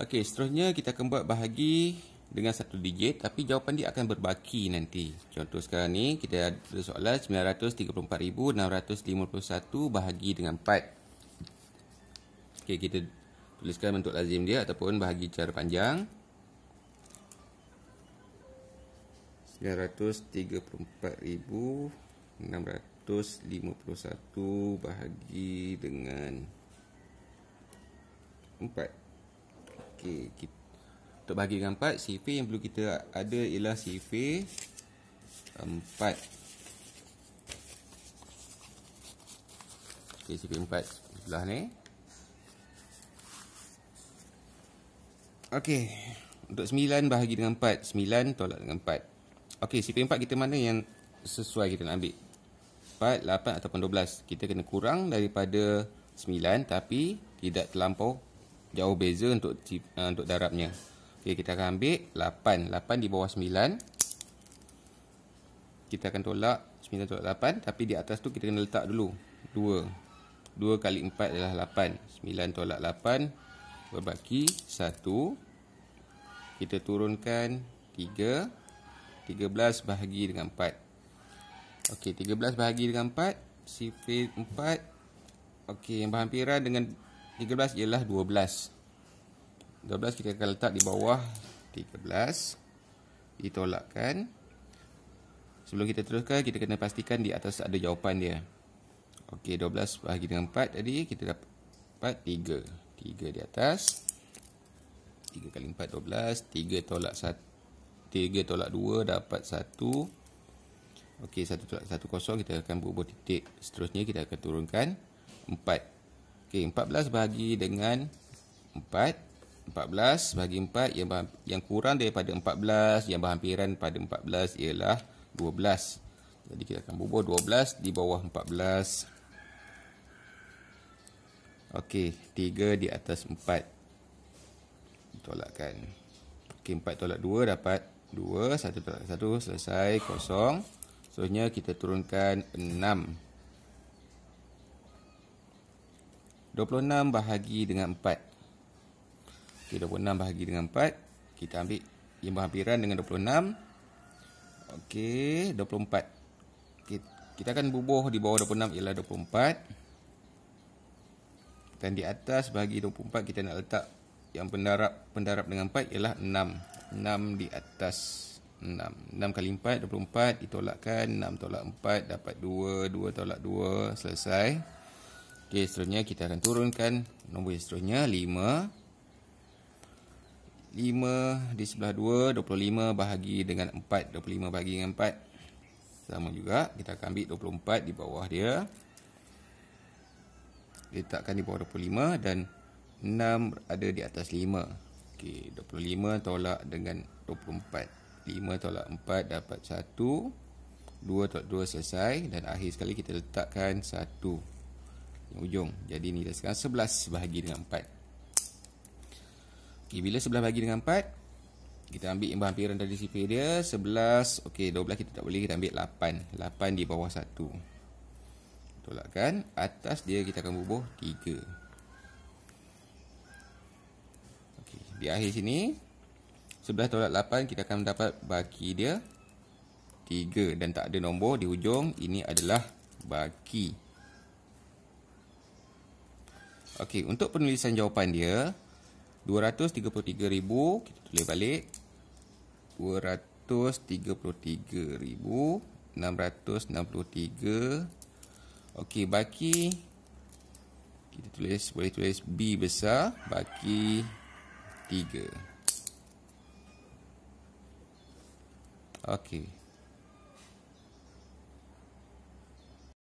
Okey, seterusnya kita akan buat bahagi dengan satu digit tapi jawapan dia akan berbaki nanti. Contoh sekarang ni kita ada soalan 934,651 bahagi dengan 4. Okey, kita tuliskan bentuk lazim dia ataupun bahagi cara panjang. 934,651 bahagi dengan 4. Okey, untuk bagi dengan 4 CFA yang perlu kita ada ialah CFA 4 Okey, CFA 4 sebelah ni Okey, untuk 9 bahagi dengan 4 9 tolak dengan 4 Okey, CFA 4 kita mana yang sesuai kita nak ambil 4, 8 ataupun 12 Kita kena kurang daripada 9 Tapi tidak terlampau jauh beza untuk tip, uh, untuk darabnya. Okey, kita akan ambil 8. 8 di bawah 9. Kita akan tolak 9 tolak 8 tapi di atas tu kita kena letak dulu 2. 2 kali 4 adalah 8. 9 tolak 8 berbaki 1. Kita turunkan 3. 13 bahagi dengan 4. Okey, 13 bahagi dengan 4 sifir 4. Okey, yang berhampiran dengan 13 ialah 12 12 kita akan letak di bawah 13 Ditolakkan Sebelum kita teruskan kita kena pastikan di atas ada jawapan dia Ok 12 bahagi dengan 4 tadi kita dapat 3 3 di atas 3 kali 4 12 3 tolak 1 3 tolak 2 dapat 1 okey 1 tolak 1 kosong kita akan berubah titik Seterusnya kita akan turunkan 4 4 Okey, 14 bahagi dengan 4. 14 bahagi 4 yang, yang kurang daripada 14, yang berhampiran pada 14 ialah 12. Jadi kita akan bubuh 12 di bawah 14. Okey, 3 di atas 4. Tolakkan. Okey, 4 tolak 2 dapat 2. 1 tolak 1 selesai, kosong. Seterusnya kita turunkan 6. 26 bahagi dengan 4 okay, 26 bahagi dengan 4 Kita ambil yang berhampiran dengan 26 Okey, 24 okay, Kita akan bubuh di bawah 26 ialah 24 Dan di atas bahagi 24 kita nak letak Yang pendarab pendarab dengan 4 ialah 6 6 di atas 6 6 kali 4, 24 Ditolakkan 6 tolak 4 Dapat 2 2 tolak 2 Selesai Okey, seterusnya kita akan turunkan nombor yang seterusnya 5 5 di sebelah 2 25 bahagi dengan 4 25 bahagi dengan 4 Sama juga, kita akan ambil 24 di bawah dia Letakkan di bawah 25 dan 6 ada di atas 5 Ok, 25 tolak dengan 24 5 tolak 4 dapat 1 2 tolak 2 selesai Dan akhir sekali kita letakkan 1 ujung. Jadi ni dah sekarang 11 bahagi dengan 4 Okey, bila 11 bahagi dengan 4 Kita ambil imbang hampiran dari sifir dia 11, okey 12 kita tak boleh Kita ambil 8, 8 di bawah 1 Tolakkan Atas dia kita akan bubuh 3 Okey, di akhir sini 11 tolak 8 Kita akan dapat bahagi dia 3 dan tak ada nombor di hujung ini adalah baki Okey, untuk penulisan jawapan dia 233,000 kita tulis balik 233,663 Okey, baki kita tulis boleh tulis B besar baki 3 Okey.